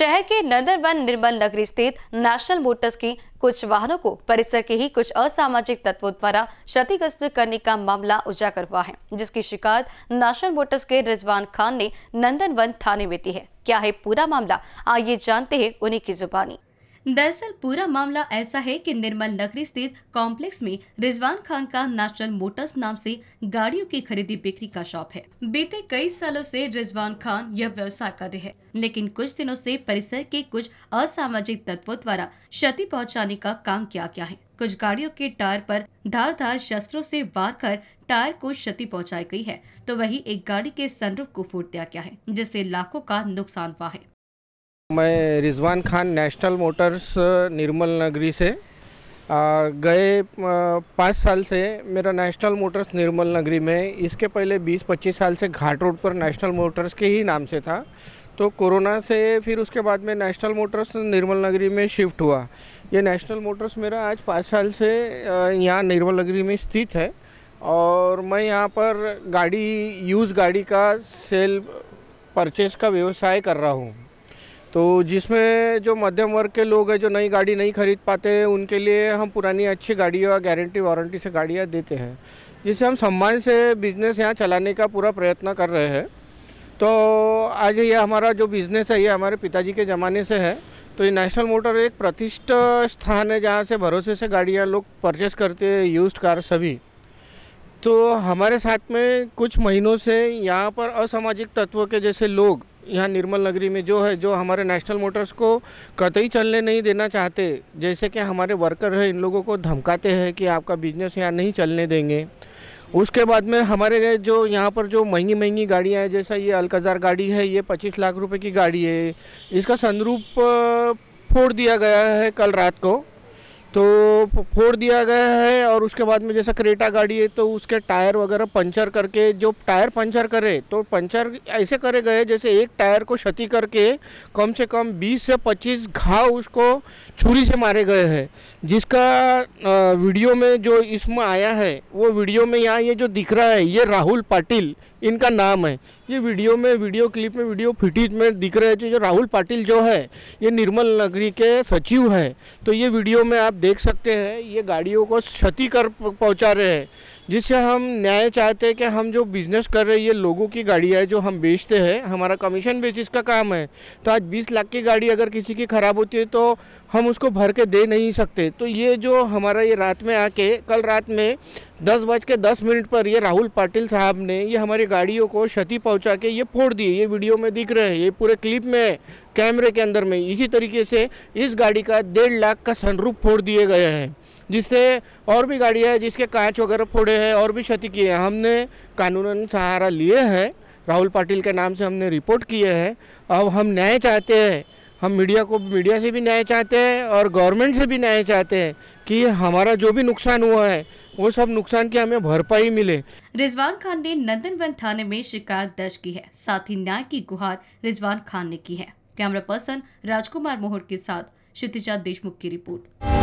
शहर के नंदन वन निर्मल नगरी स्थित नेशनल मोटर्स की कुछ वाहनों को परिसर के ही कुछ असामाजिक तत्वों द्वारा क्षतिग्रस्त करने का मामला उजागर हुआ है जिसकी शिकायत नेशनल मोटर्स के रिजवान खान ने नंदन वन थाने में दी है क्या है पूरा मामला आइए जानते हैं उन्हीं की जुबानी दरअसल पूरा मामला ऐसा है कि निर्मल नगरी स्थित कॉम्प्लेक्स में रिजवान खान का नेशनल मोटर्स नाम से गाड़ियों की खरीदी बिक्री का शॉप है बीते कई सालों से रिजवान खान यह व्यवसाय कर रहे हैं लेकिन कुछ दिनों से परिसर के कुछ असामाजिक तत्वों द्वारा क्षति पहुंचाने का काम किया गया है कुछ गाड़ियों के टायर पर धार धार शस्त्रों से वार कर टायर को क्षति पहुंचाई गई है तो वही एक गाड़ी के सनरूफ को फूट दिया गया है जिससे लाखों का नुकसान हुआ है मैं रिजवान खान नेशनल मोटर्स निर्मल नगरी से गए पाँच साल से मेरा नेशनल मोटर्स निर्मल नगरी में इसके पहले 20-25 साल से घाट रोड पर नेशनल मोटर्स के ही नाम से था तो कोरोना से फिर उसके बाद में नेशनल मोटर्स निर्मल नगरी में शिफ्ट हुआ ये नेशनल मोटर्स मेरा आज पाँच साल से यहाँ निर्मल नगरी में स्थित है और मैं यहाँ पर गाड़ी यूज़ गाड़ी का सेल परचेज का व्यवसाय कर रहा हूँ तो जिसमें जो मध्यम वर्ग के लोग हैं जो नई गाड़ी नहीं खरीद पाते हैं उनके लिए हम पुरानी अच्छी गाड़ियाँ गारंटी वारंटी से गाड़ियाँ देते हैं जिससे हम सम्मान से बिजनेस यहाँ चलाने का पूरा प्रयत्न कर रहे हैं तो आज ये हमारा जो बिज़नेस है ये हमारे पिताजी के ज़माने से है तो ये नेशनल मोटर एक प्रतिष्ठा स्थान है जहाँ से भरोसे से गाड़ियाँ लोग परचेस करते हैं यूज कार सभी तो हमारे साथ में कुछ महीनों से यहाँ पर असामाजिक तत्वों के जैसे लोग यहाँ निर्मल नगरी में जो है जो हमारे नेशनल मोटर्स को कतई चलने नहीं देना चाहते जैसे कि हमारे वर्कर हैं इन लोगों को धमकाते हैं कि आपका बिजनेस यहाँ नहीं चलने देंगे उसके बाद में हमारे जो यहाँ पर जो महंगी महंगी गाड़ियाँ हैं जैसा ये अलकज़ार गाड़ी है ये पच्चीस लाख रुपये की गाड़ी है इसका संदरूप फोड़ दिया गया है कल रात को तो फोड़ दिया गया है और उसके बाद में जैसा क्रेटा गाड़ी है तो उसके टायर वगैरह पंचर करके जो टायर पंचर करे तो पंचर ऐसे करे गए जैसे एक टायर को क्षति करके कम से कम 20 से 25 घाव उसको छुरी से मारे गए हैं जिसका वीडियो में जो इसमें आया है वो वीडियो में यहाँ ये जो दिख रहा है ये राहुल पाटिल इनका नाम है ये वीडियो में वीडियो क्लिप में वीडियो फिटीज में दिख रहे हैं जो राहुल पाटिल जो है ये निर्मल नगरी के सचिव है तो ये वीडियो में आप देख सकते हैं ये गाड़ियों को क्षति कर पहुंचा रहे हैं जिससे हम न्याय चाहते हैं कि हम जो बिज़नेस कर रहे हैं ये लोगों की गाड़ियाँ जो हम बेचते हैं हमारा कमीशन बेसिस का काम है तो आज 20 लाख की गाड़ी अगर किसी की ख़राब होती है तो हम उसको भर के दे नहीं सकते तो ये जो हमारा ये रात में आके कल रात में दस बज के दस मिनट पर ये राहुल पाटिल साहब ने ये हमारी गाड़ियों को क्षति पहुँचा के ये फोड़ दिए ये वीडियो में दिख रहे हैं ये पूरे क्लिप में है कैमरे के अंदर में इसी तरीके से इस गाड़ी का डेढ़ लाख का सनरूप फोड़ दिए गए हैं जिससे और भी गाड़ियाँ जिसके कांच वगैरह फोड़े हैं और भी क्षति किए हैं हमने कानूनन सहारा लिए हैं राहुल पाटिल के नाम से हमने रिपोर्ट किए हैं अब हम न्याय चाहते हैं हम मीडिया को मीडिया से भी न्याय चाहते हैं और गवर्नमेंट से भी न्याय चाहते हैं कि हमारा जो भी नुकसान हुआ है वो सब नुकसान की हमें भरपाई मिले रिजवान खान ने नंदनवन थाने में शिकायत दर्ज की है साथ ही न्याय की गुहार रिजवान खान ने की है कैमरा पर्सन राजकुमार मोहर के साथ क्षितिजा देशमुख की रिपोर्ट